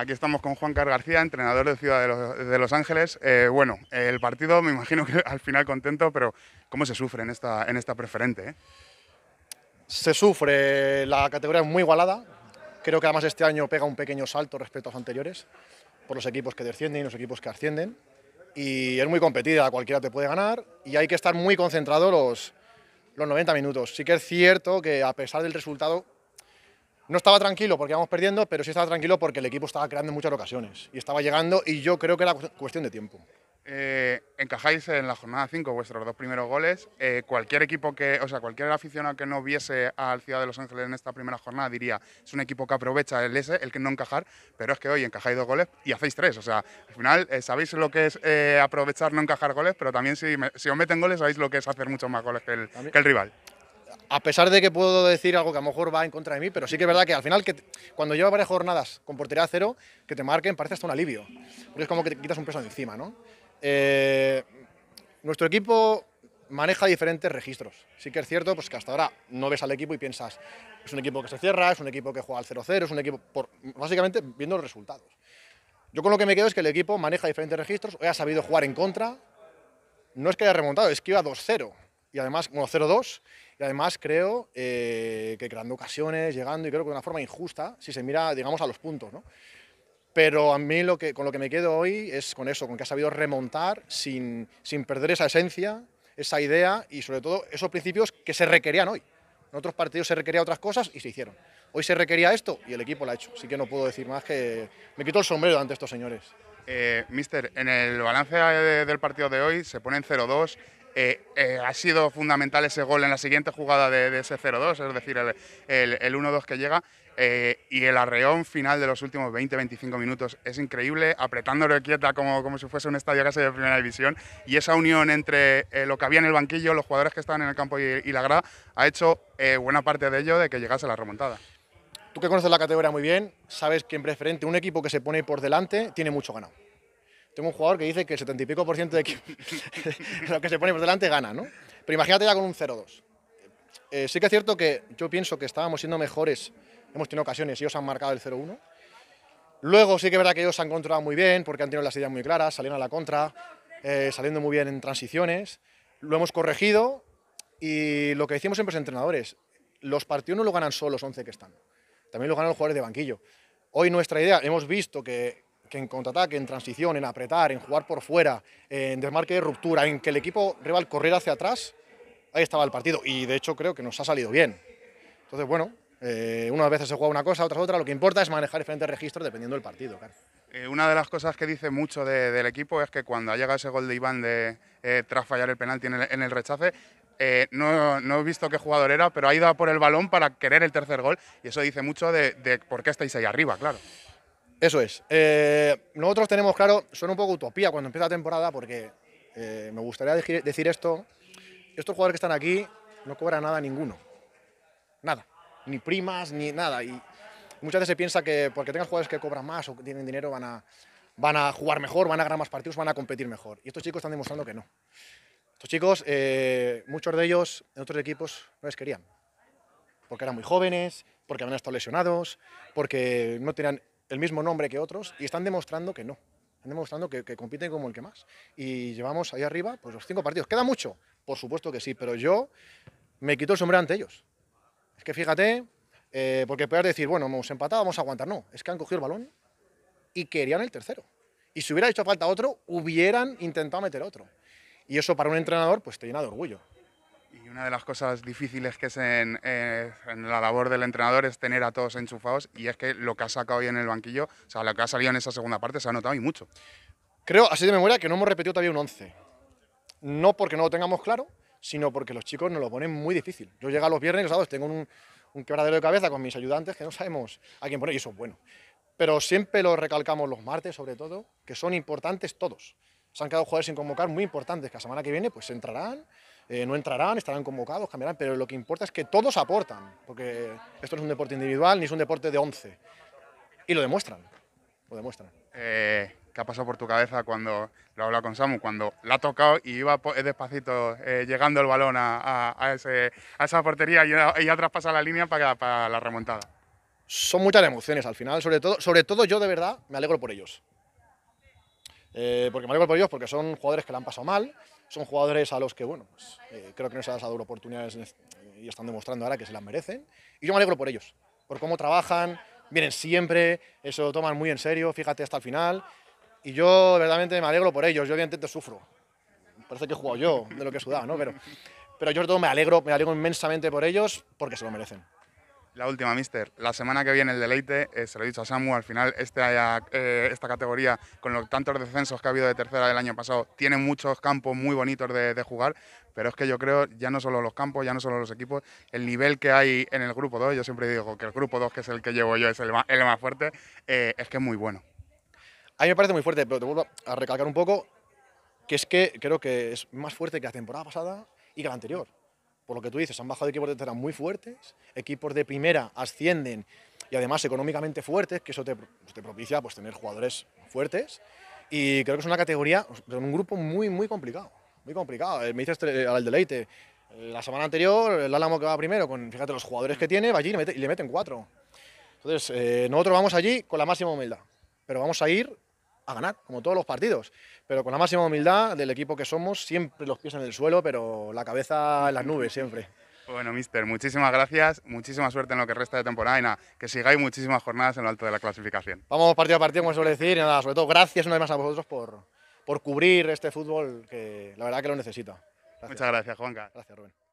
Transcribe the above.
Aquí estamos con Juan Carlos García, entrenador de Ciudad de Los, Ángeles. Eh, bueno, el partido me imagino que al final contento, pero ¿cómo se sufre en esta, en esta preferente? Eh? Se sufre, la categoría es muy igualada. Creo que además este año pega un pequeño salto respecto a los anteriores, por los equipos que descienden y los equipos que ascienden. Y es muy competida, cualquiera te puede ganar y hay que estar muy concentrado los, los 90 minutos. Sí que es cierto que a pesar del resultado no estaba tranquilo porque íbamos perdiendo, pero sí estaba tranquilo porque el equipo estaba creando en muchas ocasiones y estaba llegando y yo creo que era cuestión de tiempo. Eh, encajáis en la jornada 5 vuestros dos primeros goles. Eh, cualquier equipo que, o sea, cualquier aficionado que no viese al Ciudad de Los Ángeles en esta primera jornada diría, es un equipo que aprovecha el S, el que no encajar, pero es que hoy encajáis dos goles y hacéis tres. O sea, al final eh, sabéis lo que es aprovechar no encajar goles, pero también si, os meten goles sabéis lo que es hacer muchos más goles que el rival a pesar de que puedo decir algo que a lo mejor va en contra de mí, pero sí que es verdad que al final, que cuando lleva varias jornadas con portería cero, que te marquen parece hasta un alivio, porque es como que te quitas un peso de encima, ¿no? Eh, nuestro equipo maneja diferentes registros. Sí que es cierto pues, que hasta ahora no ves al equipo y piensas, es un equipo que se cierra, es un equipo que juega al 0-0, es un equipo, por, básicamente viendo los resultados. Yo con lo que me quedo es que el equipo maneja diferentes registros, hoy ha sabido jugar en contra, no es que haya remontado, es que iba 2-0 y además, bueno, 0-2, y además creo eh, que creando ocasiones, llegando, y creo que de una forma injusta, si se mira, digamos, a los puntos, ¿no? Pero a mí lo que, con lo que me quedo hoy es con eso, con que ha sabido remontar sin, sin perder esa esencia, esa idea y sobre todo esos principios que se requerían hoy. En otros partidos se requería otras cosas y se hicieron. Hoy se requería esto y el equipo lo ha hecho. Así que no puedo decir más que me quito el sombrero ante estos señores. Eh, mister, en el balance del partido de hoy se ponen 0-2 eh, eh, ha sido fundamental ese gol en la siguiente jugada de, ese 0-2, es decir, el, 1-2 que llega. Eh, y el arreón final de los últimos 20-25 minutos es increíble, apretándolo quieta como, como si fuese un estadio casi de primera división. Y esa unión entre lo que había en el banquillo, los jugadores que estaban en el campo y, y la grada, ha hecho buena parte de ello de que llegase la remontada. Tú que conoces la categoría muy bien, sabes que en preferente un equipo que se pone por delante tiene mucho ganado. Tengo un jugador que dice que el 70 y pico por ciento de lo que se pone por delante gana, ¿no? Pero imagínate ya con un 0-2. Eh, sí que es cierto que yo pienso que estábamos siendo mejores, hemos tenido ocasiones, y ellos han marcado el 0-1. Luego sí que es verdad que ellos se han controlado muy bien porque han tenido las ideas muy claras, salieron a la contra, eh, saliendo muy bien en transiciones. Lo hemos corregido y lo que decimos siempre los entrenadores, los partidos no lo ganan solo los 11 que están, también lo ganan los jugadores de banquillo. Hoy nuestra idea, hemos visto que, que en contraataque, en transición, en apretar, en jugar por fuera, en desmarque de ruptura, en que el equipo rival corriera hacia atrás, ahí estaba el partido. Y de hecho creo que nos ha salido bien. Entonces, bueno, eh, unas veces se juega una cosa, otras otra. Lo que importa es manejar diferentes registros dependiendo del partido. Eh, una de las cosas que dice mucho del equipo es que cuando ha llegado ese gol de Iván de, eh, tras fallar el penalti en el, en rechace, no, he visto qué jugador era, pero ha ido por el balón para querer el tercer gol. Y eso dice mucho de, de por qué estáis ahí arriba, claro. Eso es. Eh, nosotros tenemos claro, suena un poco utopía cuando empieza la temporada, porque eh, me gustaría decir esto. Estos jugadores que están aquí no cobran nada ninguno. Nada. Ni primas, ni nada. Y muchas veces se piensa que porque tengas jugadores que cobran más o que tienen dinero van a, van a jugar mejor, van a ganar más partidos, van a competir mejor. Y estos chicos están demostrando que no. Estos chicos, eh, muchos de ellos en otros equipos no les querían. Porque eran muy jóvenes, porque habían estado lesionados, porque no tenían el mismo nombre que otros y están demostrando que no. Están demostrando que, compiten como el que más. Y llevamos ahí arriba pues, los cinco partidos. ¿Queda mucho? Por supuesto que sí, pero yo me quito el sombrero ante ellos. Es que fíjate, eh, porque puedes decir, bueno, hemos empatado, vamos a aguantar. No, es que han cogido el balón y querían el tercero. Y si hubiera hecho falta otro, hubieran intentado meter otro. Y eso para un entrenador, pues te llena de orgullo una de las cosas difíciles que es eh, en, la labor del entrenador es tener a todos enchufados y es que lo que ha sacado hoy en el banquillo, o sea, lo que ha salido en esa segunda parte se ha notado y mucho. Creo, así de memoria, que no hemos repetido todavía un 11. No porque no lo tengamos claro, sino porque los chicos nos lo ponen muy difícil. Yo llego a los viernes y los sábados tengo un, quebradero de cabeza con mis ayudantes que no sabemos a quién poner y eso es bueno. Pero siempre lo recalcamos los martes, sobre todo, que son importantes todos. Se han quedado jugadores sin convocar muy importantes, que la semana que viene pues entrarán eh, no entrarán, estarán convocados, cambiarán, pero lo que importa es que todos aportan, porque esto no es un deporte individual ni es un deporte de 11. Y lo demuestran, lo demuestran. Eh, ¿Qué ha pasado por tu cabeza cuando lo habla con Samu? Cuando la ha tocado y iba despacito eh, llegando el balón a, esa portería y ya traspasa la línea para, la remontada. Son muchas emociones al final, sobre todo, sobre todo yo de verdad me alegro por ellos. porque me alegro por ellos porque son jugadores que la han pasado mal, son jugadores a los que, bueno, pues, eh, creo que no se les ha dado oportunidades y están demostrando ahora que se las merecen. Y yo me alegro por ellos, por cómo trabajan, vienen siempre, eso lo toman muy en serio, fíjate hasta el final. Y yo verdaderamente me alegro por ellos, yo evidentemente sufro. Parece que he jugado yo de lo que he sudado, ¿no? Pero, pero yo sobre todo me alegro, me alegro inmensamente por ellos porque se lo merecen. La última, mister. La semana que viene el deleite, eh, se lo he dicho a Samu, al final este, eh, esta categoría, con los tantos descensos que ha habido de tercera del año pasado, tiene muchos campos muy bonitos de, jugar, pero es que yo creo, ya no solo los campos, ya no solo los equipos, el nivel que hay en el grupo 2, yo siempre digo que el grupo 2, que es el que llevo yo, es el más, fuerte, eh, es que es muy bueno. A mí me parece muy fuerte, pero te vuelvo a recalcar un poco que es que creo que es más fuerte que la temporada pasada y que la anterior por lo que tú dices, han bajado equipos de tercera muy fuertes, equipos de primera ascienden y además económicamente fuertes, que eso te, pues, propicia pues, tener jugadores fuertes. Y creo que es una categoría, un grupo muy, muy complicado. Muy complicado. Eh, me dices eh, al deleite, eh, la semana anterior el Álamo que va primero, con fíjate los jugadores que tiene, va allí y le, meten cuatro. Entonces, nosotros vamos allí con la máxima humildad, pero vamos a ir a ganar, como todos los partidos, pero con la máxima humildad del equipo que somos, siempre los pies en el suelo, pero la cabeza en las nubes siempre. Bueno, mister, muchísimas gracias, muchísima suerte en lo que resta de temporada y nada, que sigáis muchísimas jornadas en lo alto de la clasificación. Vamos partido a partido, como suele decir, y nada, sobre todo gracias una vez más a vosotros por, por cubrir este fútbol que la verdad que lo necesita. Muchas gracias, Juanca. Gracias, Rubén.